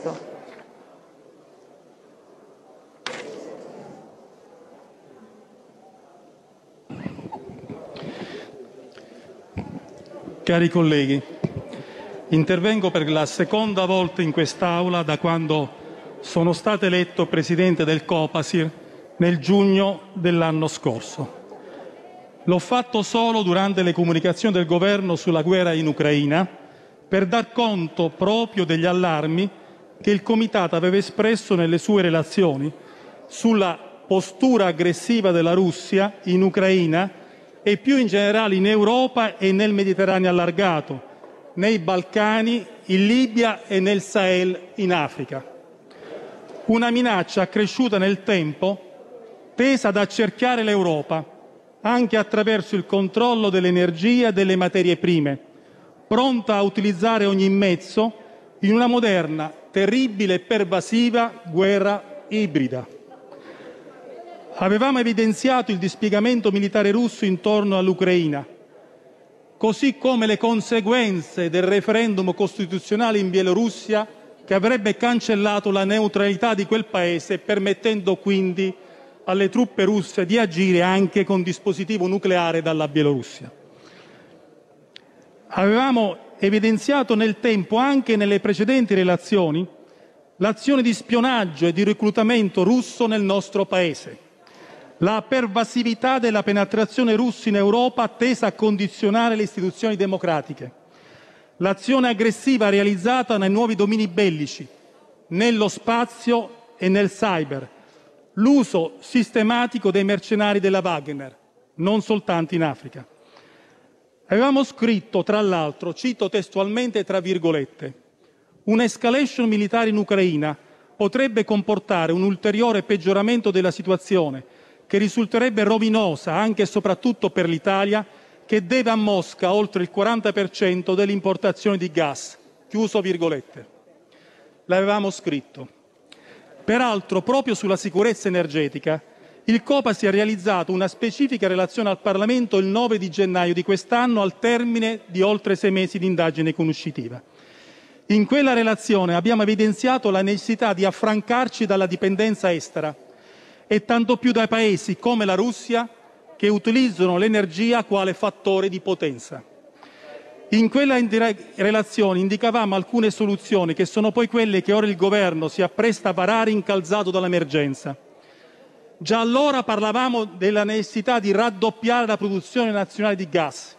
Cristo. Cari colleghi, intervengo per la seconda volta in quest'Aula da quando sono stato eletto presidente del Copasir nel giugno dell'anno scorso. L'ho fatto solo durante le comunicazioni del governo sulla guerra in Ucraina per dar conto proprio degli allarmi che il Comitato aveva espresso nelle sue relazioni sulla postura aggressiva della Russia in Ucraina e, più in generale, in Europa e nel Mediterraneo allargato, nei Balcani, in Libia e nel Sahel in Africa. Una minaccia cresciuta nel tempo tesa ad accerchiare l'Europa, anche attraverso il controllo dell'energia e delle materie prime, pronta a utilizzare ogni mezzo in una moderna terribile e pervasiva guerra ibrida. Avevamo evidenziato il dispiegamento militare russo intorno all'Ucraina, così come le conseguenze del *referendum* costituzionale in Bielorussia, che avrebbe cancellato la neutralità di quel Paese, permettendo quindi alle truppe russe di agire anche con dispositivo nucleare dalla Bielorussia. Avevamo evidenziato nel tempo, anche nelle precedenti relazioni, l'azione di spionaggio e di reclutamento russo nel nostro Paese, la pervasività della penetrazione russa in Europa tesa a condizionare le istituzioni democratiche, l'azione aggressiva realizzata nei nuovi domini bellici, nello spazio e nel cyber, l'uso sistematico dei mercenari della Wagner, non soltanto in Africa. Avevamo scritto, tra l'altro, cito testualmente tra virgolette: un'escalation militare in Ucraina potrebbe comportare un ulteriore peggioramento della situazione che risulterebbe rovinosa anche e soprattutto per l'Italia, che deve a Mosca oltre il 40 per cento delle importazioni di gas». L'avevamo scritto. Peraltro, proprio sulla sicurezza energetica il Copa si è realizzato una specifica relazione al Parlamento il 9 di gennaio di quest'anno, al termine di oltre sei mesi di indagine conoscitiva. In quella relazione abbiamo evidenziato la necessità di affrancarci dalla dipendenza estera, e tanto più da Paesi come la Russia, che utilizzano l'energia quale fattore di potenza. In quella relazione indicavamo alcune soluzioni, che sono poi quelle che ora il Governo si appresta a varare incalzato dall'emergenza. Già allora parlavamo della necessità di raddoppiare la produzione nazionale di gas,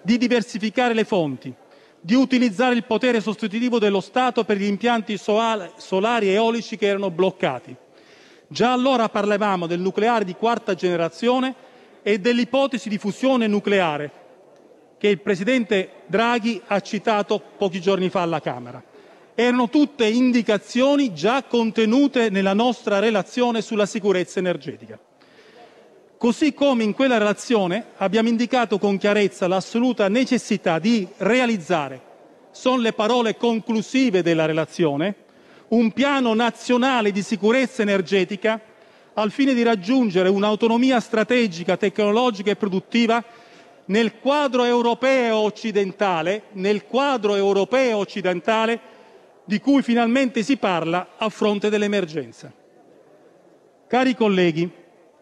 di diversificare le fonti, di utilizzare il potere sostitutivo dello Stato per gli impianti solari e eolici che erano bloccati. Già allora parlavamo del nucleare di quarta generazione e dell'ipotesi di fusione nucleare che il presidente Draghi ha citato pochi giorni fa alla Camera erano tutte indicazioni già contenute nella nostra relazione sulla sicurezza energetica. Così come in quella relazione abbiamo indicato con chiarezza l'assoluta necessità di realizzare sono le parole conclusive della relazione un piano nazionale di sicurezza energetica al fine di raggiungere un'autonomia strategica, tecnologica e produttiva nel quadro europeo occidentale nel quadro europeo occidentale di cui finalmente si parla a fronte dell'emergenza. Cari colleghi,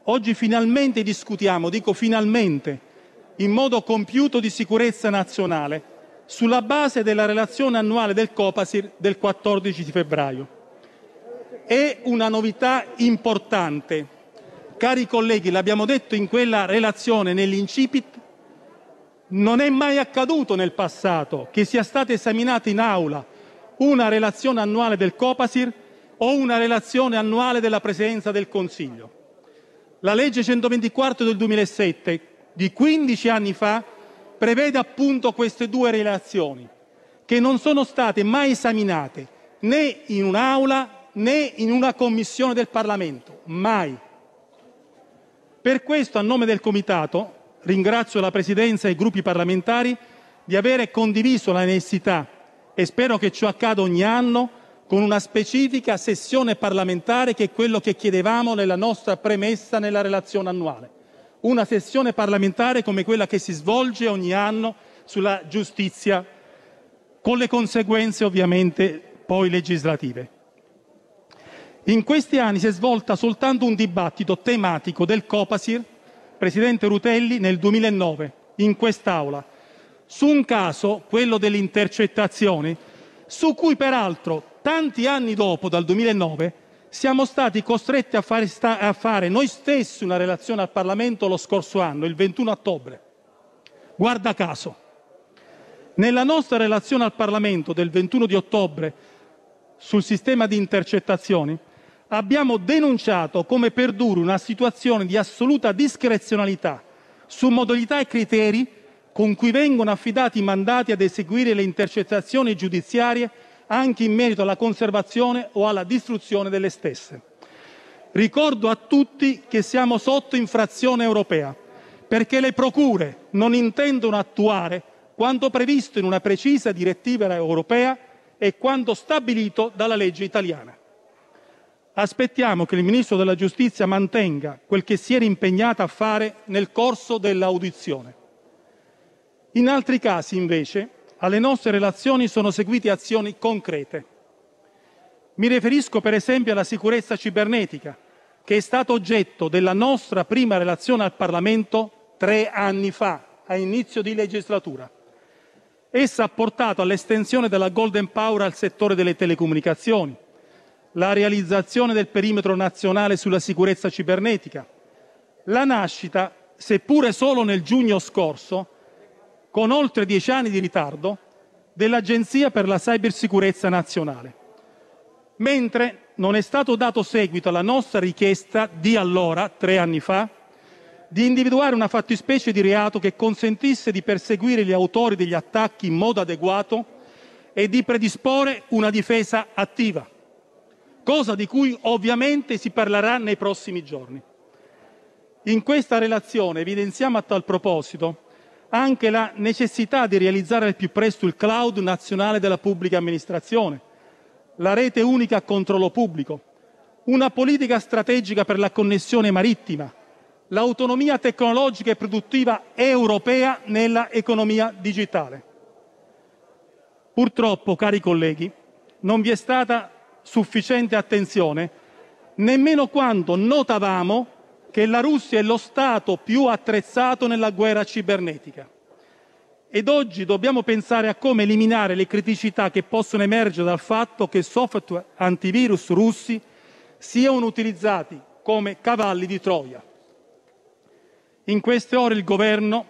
oggi finalmente discutiamo dico finalmente in modo compiuto di sicurezza nazionale sulla base della relazione annuale del Copasir del 14 febbraio. È una novità importante. Cari colleghi, l'abbiamo detto in quella relazione, nell'incipit, non è mai accaduto nel passato che sia stata esaminata in aula una relazione annuale del Copasir o una relazione annuale della Presidenza del Consiglio. La legge 124 del 2007, di 15 anni fa, prevede appunto queste due relazioni, che non sono state mai esaminate né in un'aula né in una commissione del Parlamento, mai. Per questo, a nome del Comitato, ringrazio la Presidenza e i Gruppi parlamentari di avere condiviso la necessità e spero che ciò accada ogni anno con una specifica sessione parlamentare che è quello che chiedevamo nella nostra premessa nella relazione annuale. Una sessione parlamentare come quella che si svolge ogni anno sulla giustizia, con le conseguenze ovviamente poi legislative. In questi anni si è svolta soltanto un dibattito tematico del Copasir, presidente Rutelli, nel 2009, in quest'Aula, su un caso, quello delle intercettazioni, su cui peraltro tanti anni dopo, dal 2009, siamo stati costretti a fare noi stessi una relazione al Parlamento lo scorso anno, il 21 ottobre. Guarda caso. Nella nostra relazione al Parlamento del 21 di ottobre sul sistema di intercettazioni abbiamo denunciato come perduri una situazione di assoluta discrezionalità su modalità e criteri con cui vengono affidati i mandati ad eseguire le intercettazioni giudiziarie anche in merito alla conservazione o alla distruzione delle stesse. Ricordo a tutti che siamo sotto infrazione europea perché le procure non intendono attuare quanto previsto in una precisa direttiva europea e quanto stabilito dalla legge italiana. Aspettiamo che il Ministro della giustizia mantenga quel che si era impegnato a fare nel corso dell'audizione. In altri casi, invece, alle nostre relazioni sono seguite azioni concrete. Mi riferisco per esempio alla sicurezza cibernetica, che è stata oggetto della nostra prima relazione al Parlamento tre anni fa, a inizio di legislatura. Essa ha portato all'estensione della Golden Power al settore delle telecomunicazioni, la realizzazione del perimetro nazionale sulla sicurezza cibernetica, la nascita, seppure solo nel giugno scorso, con oltre dieci anni di ritardo, dell'Agenzia per la cybersicurezza nazionale, mentre non è stato dato seguito alla nostra richiesta di allora, tre anni fa, di individuare una fattispecie di reato che consentisse di perseguire gli autori degli attacchi in modo adeguato e di predisporre una difesa attiva, cosa di cui ovviamente si parlerà nei prossimi giorni. In questa relazione evidenziamo a tal proposito anche la necessità di realizzare al più presto il cloud nazionale della pubblica amministrazione, la rete unica a controllo pubblico, una politica strategica per la connessione marittima, l'autonomia tecnologica e produttiva europea nella economia digitale. Purtroppo, cari colleghi, non vi è stata sufficiente attenzione nemmeno quando notavamo che la Russia è lo Stato più attrezzato nella guerra cibernetica. Ed oggi dobbiamo pensare a come eliminare le criticità che possono emergere dal fatto che software antivirus russi siano utilizzati come cavalli di Troia. In queste ore il governo,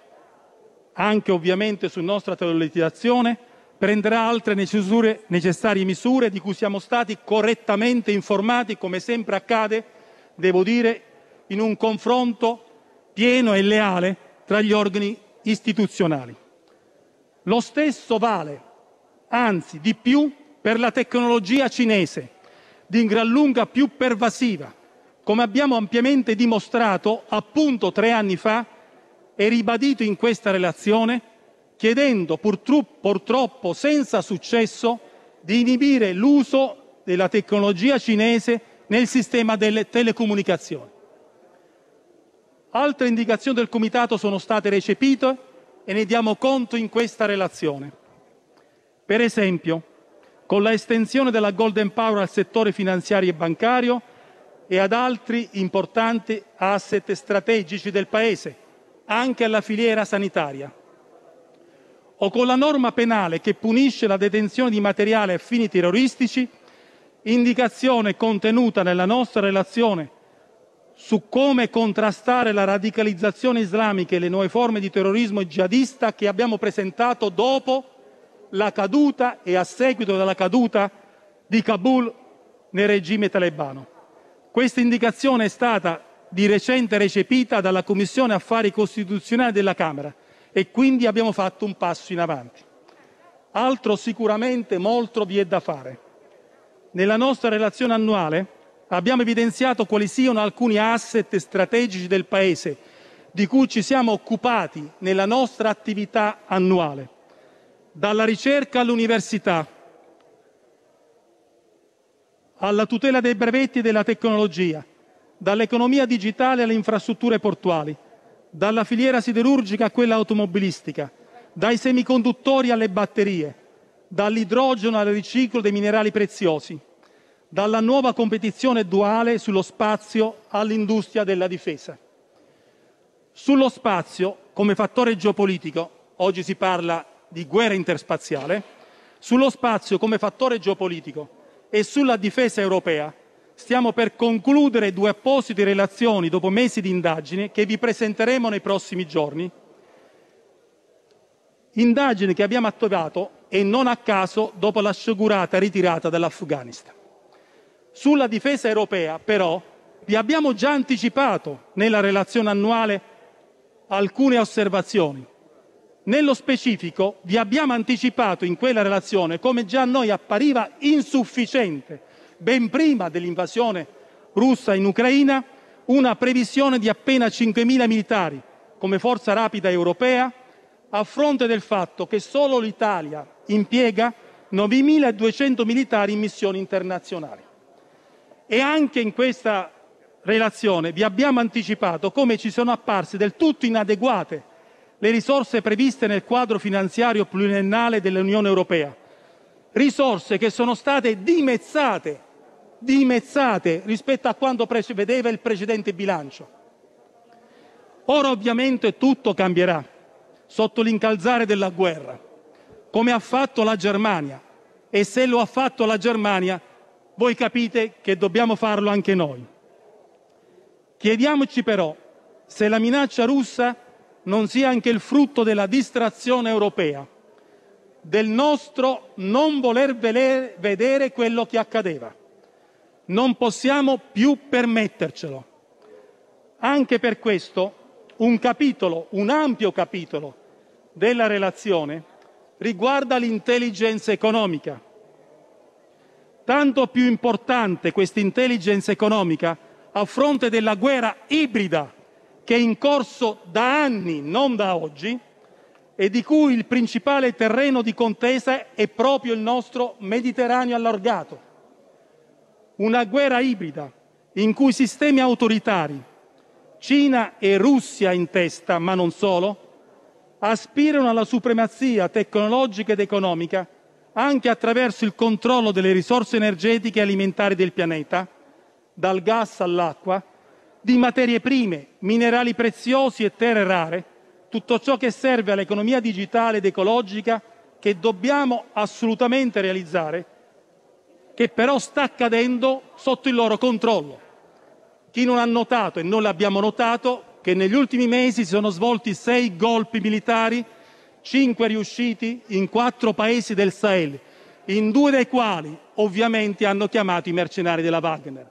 anche ovviamente su nostra sollecitazione, prenderà altre necessarie misure di cui siamo stati correttamente informati, come sempre accade, devo dire, in un confronto pieno e leale tra gli organi istituzionali. Lo stesso vale, anzi di più, per la tecnologia cinese, di gran lunga più pervasiva, come abbiamo ampiamente dimostrato appunto tre anni fa e ribadito in questa relazione, chiedendo purtroppo senza successo di inibire l'uso della tecnologia cinese nel sistema delle telecomunicazioni. Altre indicazioni del Comitato sono state recepite e ne diamo conto in questa relazione. Per esempio, con l'estensione della *golden power* al settore finanziario e bancario e ad altri importanti *asset* strategici del Paese, anche alla filiera sanitaria; o con la norma penale che punisce la detenzione di materiale a fini terroristici, indicazione contenuta nella nostra relazione su come contrastare la radicalizzazione islamica e le nuove forme di terrorismo jihadista che abbiamo presentato dopo la caduta e a seguito della caduta di Kabul nel regime talebano. Questa indicazione è stata di recente recepita dalla Commissione Affari Costituzionali della Camera e quindi abbiamo fatto un passo in avanti. Altro sicuramente molto vi è da fare. Nella nostra relazione annuale abbiamo evidenziato quali siano alcuni *asset* strategici del Paese di cui ci siamo occupati nella nostra attività annuale, dalla ricerca all'università, alla tutela dei brevetti e della tecnologia, dall'economia digitale alle infrastrutture portuali, dalla filiera siderurgica a quella automobilistica, dai semiconduttori alle batterie, dall'idrogeno al riciclo dei minerali preziosi dalla nuova competizione duale sullo spazio all'industria della difesa. Sullo spazio, come fattore geopolitico, oggi si parla di guerra interspaziale, sullo spazio come fattore geopolitico e sulla difesa europea stiamo per concludere due apposite relazioni dopo mesi di indagine che vi presenteremo nei prossimi giorni. Indagini che abbiamo attivato e non a caso dopo la sciagurata ritirata dall'Afghanistan. Sulla difesa europea, però, vi abbiamo già anticipato nella relazione annuale alcune osservazioni. Nello specifico, vi abbiamo anticipato in quella relazione come già a noi appariva insufficiente, ben prima dell'invasione russa in Ucraina, una previsione di appena 5.000 militari come forza rapida europea, a fronte del fatto che solo l'Italia impiega 9.200 militari in missioni internazionali e Anche in questa relazione vi abbiamo anticipato come ci sono apparse del tutto inadeguate le risorse previste nel quadro finanziario pluriennale dell'Unione europea, risorse che sono state dimezzate rispetto a quanto prevedeva il precedente bilancio. Ora ovviamente tutto cambierà sotto l'incalzare della guerra, come ha fatto la Germania e se lo ha fatto la Germania voi capite che dobbiamo farlo anche noi. Chiediamoci però se la minaccia russa non sia anche il frutto della distrazione europea, del nostro non voler vedere quello che accadeva. Non possiamo più permettercelo. Anche per questo un capitolo, un ampio capitolo della relazione riguarda l'intelligence economica Tanto più importante questa intelligence economica a fronte della guerra ibrida che è in corso da anni, non da oggi, e di cui il principale terreno di contesa è proprio il nostro Mediterraneo allargato. Una guerra ibrida in cui sistemi autoritari, Cina e Russia in testa, ma non solo, aspirano alla supremazia tecnologica ed economica anche attraverso il controllo delle risorse energetiche e alimentari del pianeta, dal gas all'acqua, di materie prime, minerali preziosi e terre rare, tutto ciò che serve all'economia digitale ed ecologica che dobbiamo assolutamente realizzare, che però sta cadendo sotto il loro controllo. Chi non ha notato, e noi l'abbiamo notato, che negli ultimi mesi si sono svolti sei golpi militari cinque riusciti in quattro Paesi del Sahel, in due dei quali ovviamente hanno chiamato i mercenari della Wagner.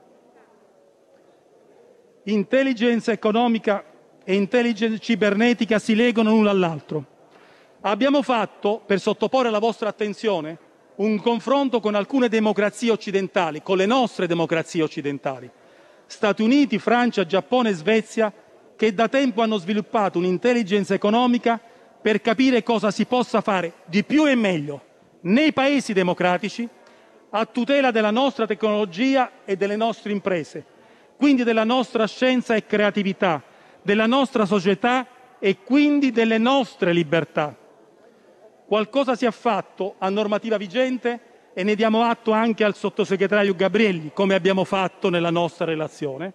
Intelligenza economica e intelligence cibernetica si legano l'uno all'altro. Abbiamo fatto, per sottoporre alla vostra attenzione, un confronto con alcune democrazie occidentali, con le nostre democrazie occidentali, Stati Uniti, Francia, Giappone e Svezia, che da tempo hanno sviluppato un'intelligence economica per capire cosa si possa fare di più e meglio nei Paesi democratici a tutela della nostra tecnologia e delle nostre imprese, quindi della nostra scienza e creatività, della nostra società e quindi delle nostre libertà. Qualcosa si è fatto a normativa vigente e ne diamo atto anche al sottosegretario Gabrielli, come abbiamo fatto nella nostra relazione,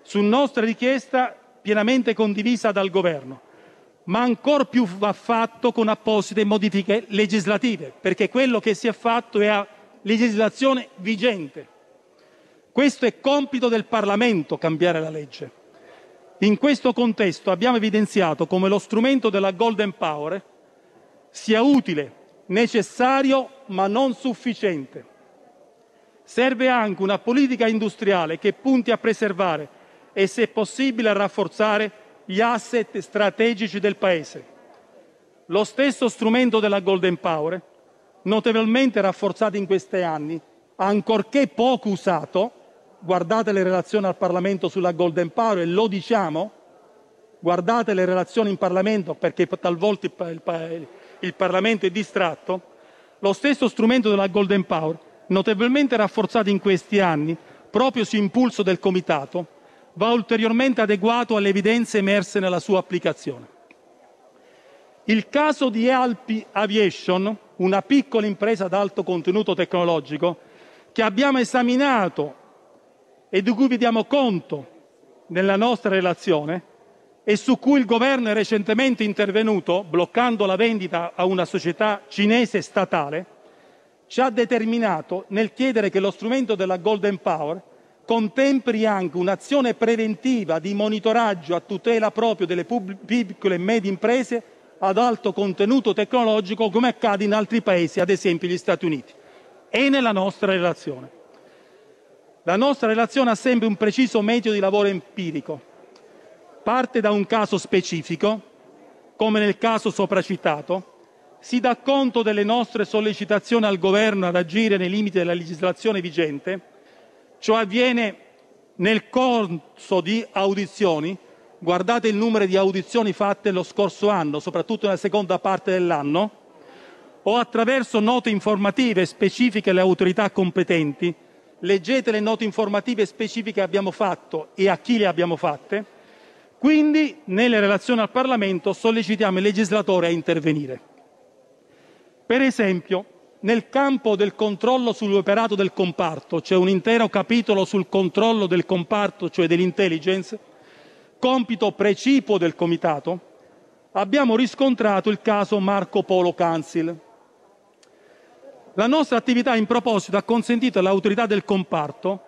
su nostra richiesta pienamente condivisa dal Governo, ma ancor più va fatto con apposite modifiche legislative, perché quello che si è fatto è a legislazione vigente. Questo è compito del Parlamento, cambiare la legge. In questo contesto abbiamo evidenziato come lo strumento della Golden Power sia utile, necessario, ma non sufficiente. Serve anche una politica industriale che punti a preservare e, se possibile, a rafforzare gli asset strategici del Paese. Lo stesso strumento della Golden Power, notevolmente rafforzato in questi anni, ancorché poco usato, guardate le relazioni al Parlamento sulla Golden Power e lo diciamo, guardate le relazioni in Parlamento perché talvolta il Parlamento è distratto, lo stesso strumento della Golden Power, notevolmente rafforzato in questi anni, proprio su impulso del Comitato, va ulteriormente adeguato alle evidenze emerse nella sua applicazione. Il caso di Alpi Aviation, una piccola impresa ad alto contenuto tecnologico, che abbiamo esaminato e di cui vi diamo conto nella nostra relazione, e su cui il governo è recentemente intervenuto bloccando la vendita a una società cinese statale, ci ha determinato nel chiedere che lo strumento della Golden Power contempli anche un'azione preventiva di monitoraggio a tutela proprio delle piccole e medie imprese ad alto contenuto tecnologico, come accade in altri Paesi, ad esempio gli Stati Uniti, e nella nostra relazione. La nostra relazione ha sempre un preciso metodo di lavoro empirico. Parte da un caso specifico, come nel caso sopracitato, si dà conto delle nostre sollecitazioni al Governo ad agire nei limiti della legislazione vigente Ciò avviene nel corso di audizioni (guardate il numero di audizioni fatte lo scorso anno, soprattutto nella seconda parte dell'anno) o attraverso note informative specifiche alle autorità competenti (leggete le note informative specifiche che abbiamo fatto e a chi le abbiamo fatte). Quindi, nelle relazioni al Parlamento sollecitiamo il legislatore a intervenire. Per esempio, nel campo del controllo sull'operato del comparto c'è cioè un intero capitolo sul controllo del comparto, cioè dell'*intelligence*, compito precipuo del Comitato, abbiamo riscontrato il caso Marco Polo Cancil. La nostra attività in proposito ha consentito all'autorità del comparto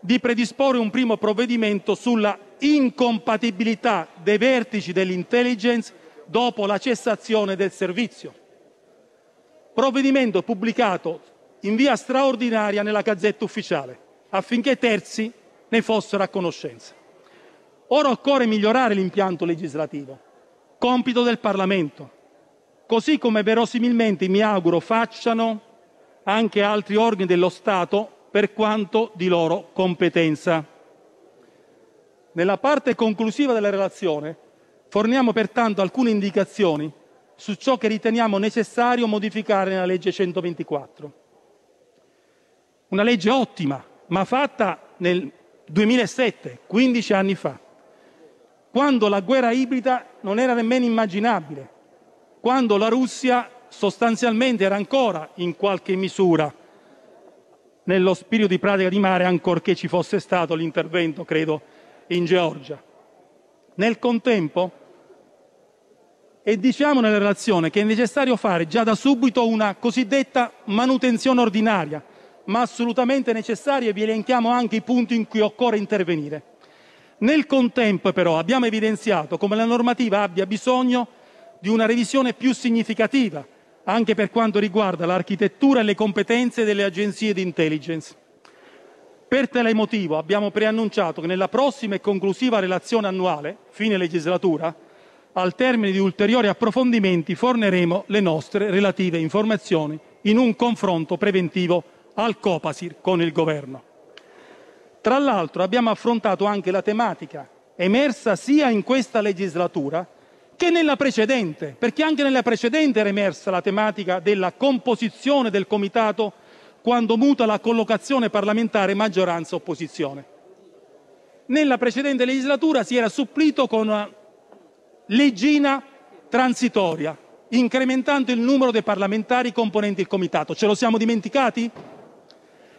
di predisporre un primo provvedimento sulla incompatibilità dei vertici dell'intelligence dopo la cessazione del servizio provvedimento pubblicato in via straordinaria nella Gazzetta Ufficiale, affinché terzi ne fossero a conoscenza. Ora occorre migliorare l'impianto legislativo, compito del Parlamento, così come verosimilmente mi auguro facciano anche altri organi dello Stato per quanto di loro competenza. Nella parte conclusiva della relazione forniamo pertanto alcune indicazioni su ciò che riteniamo necessario modificare nella legge 124. Una legge ottima, ma fatta nel 2007, 15 anni fa, quando la guerra ibrida non era nemmeno immaginabile, quando la Russia sostanzialmente era ancora in qualche misura nello spirito di pratica di mare, ancorché ci fosse stato l'intervento, credo, in Georgia. Nel contempo, e Diciamo nella relazione che è necessario fare già da subito una cosiddetta manutenzione ordinaria, ma assolutamente necessaria, e vi elenchiamo anche i punti in cui occorre intervenire. Nel contempo, però, abbiamo evidenziato come la normativa abbia bisogno di una revisione più significativa, anche per quanto riguarda l'architettura e le competenze delle agenzie di intelligence. Per tale motivo abbiamo preannunciato che nella prossima e conclusiva relazione annuale, fine legislatura, al termine di ulteriori approfondimenti forneremo le nostre relative informazioni in un confronto preventivo al Copasir con il Governo. Tra l'altro abbiamo affrontato anche la tematica emersa sia in questa legislatura che nella precedente, perché anche nella precedente era emersa la tematica della composizione del comitato quando muta la collocazione parlamentare maggioranza-opposizione. Nella precedente legislatura si era supplito con leggina transitoria, incrementando il numero dei parlamentari componenti il comitato. Ce lo siamo dimenticati?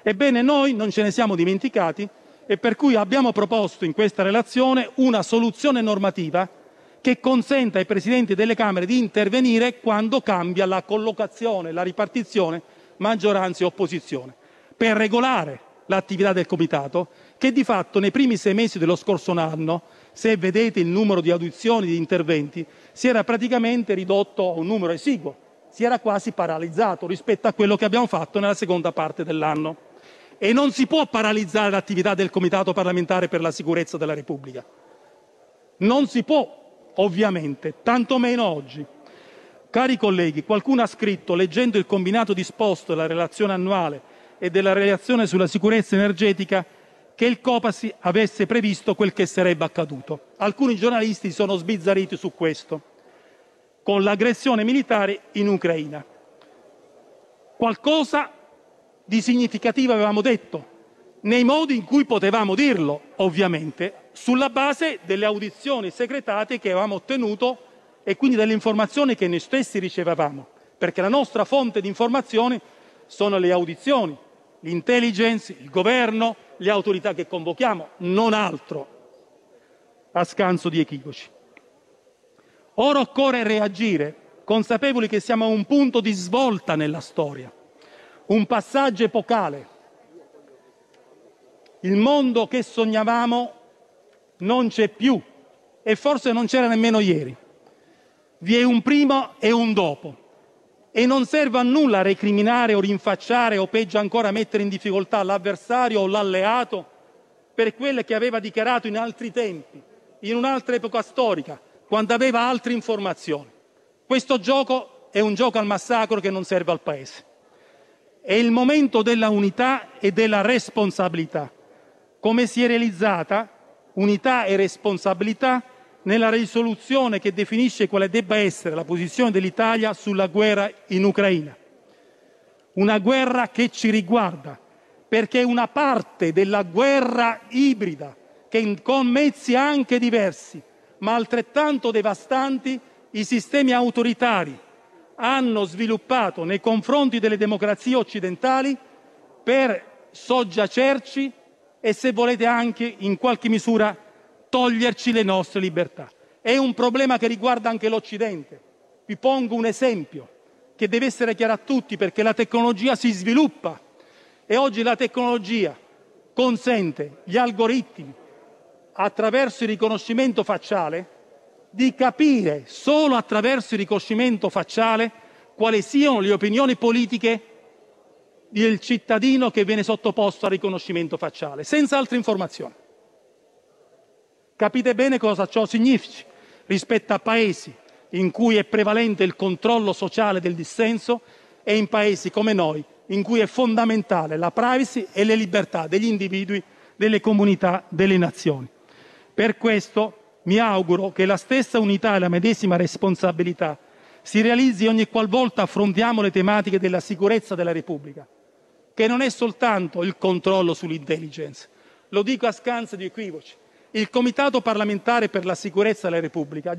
Ebbene, noi non ce ne siamo dimenticati e per cui abbiamo proposto in questa relazione una soluzione normativa che consenta ai presidenti delle Camere di intervenire quando cambia la collocazione, la ripartizione maggioranza e opposizione, per regolare l'attività del comitato che di fatto nei primi sei mesi dello scorso anno se vedete il numero di audizioni e di interventi, si era praticamente ridotto a un numero esiguo, si era quasi paralizzato rispetto a quello che abbiamo fatto nella seconda parte dell'anno. E non si può paralizzare l'attività del Comitato parlamentare per la sicurezza della Repubblica. Non si può, ovviamente, tantomeno oggi. Cari colleghi, qualcuno ha scritto, leggendo il combinato disposto della relazione annuale e della relazione sulla sicurezza energetica, che il Copasir avesse previsto quel che sarebbe accaduto. Alcuni giornalisti si sono sbizzarriti su questo, con l'aggressione militare in Ucraina. Qualcosa di significativo avevamo detto, nei modi in cui potevamo dirlo, ovviamente, sulla base delle audizioni segretate che avevamo ottenuto e quindi delle informazioni che noi stessi ricevevamo, perché la nostra fonte di informazioni sono le audizioni, l'intelligence, il governo, le autorità che convochiamo, non altro, a scanso di equivoci. Ora occorre reagire, consapevoli che siamo a un punto di svolta nella storia, un passaggio epocale. Il mondo che sognavamo non c'è più e forse non c'era nemmeno ieri. Vi è un prima e un dopo. E non serve a nulla recriminare o rinfacciare o peggio ancora mettere in difficoltà l'avversario o l'alleato per quelle che aveva dichiarato in altri tempi, in un'altra epoca storica, quando aveva altre informazioni. Questo gioco è un gioco al massacro che non serve al Paese. È il momento della unità e della responsabilità. Come si è realizzata unità e responsabilità nella risoluzione che definisce quale debba essere la posizione dell'Italia sulla guerra in Ucraina. Una guerra che ci riguarda, perché è una parte della guerra ibrida che con mezzi anche diversi, ma altrettanto devastanti, i sistemi autoritari hanno sviluppato nei confronti delle democrazie occidentali per soggiacerci e, se volete, anche in qualche misura toglierci le nostre libertà. È un problema che riguarda anche l'Occidente. Vi pongo un esempio che deve essere chiaro a tutti perché la tecnologia si sviluppa e oggi la tecnologia consente agli algoritmi, attraverso il riconoscimento facciale, di capire solo attraverso il riconoscimento facciale quali siano le opinioni politiche del cittadino che viene sottoposto al riconoscimento facciale, senza altre informazioni. Capite bene cosa ciò significa rispetto a Paesi in cui è prevalente il controllo sociale del dissenso e in Paesi come noi in cui è fondamentale la *privacy* e le libertà degli individui, delle comunità, delle Nazioni. Per questo mi auguro che la stessa unità e la medesima responsabilità si realizzi ogni qualvolta affrontiamo le tematiche della sicurezza della Repubblica, che non è soltanto il controllo sull'*intelligence*. Lo dico a scanso di equivoci il Comitato parlamentare per la sicurezza della Repubblica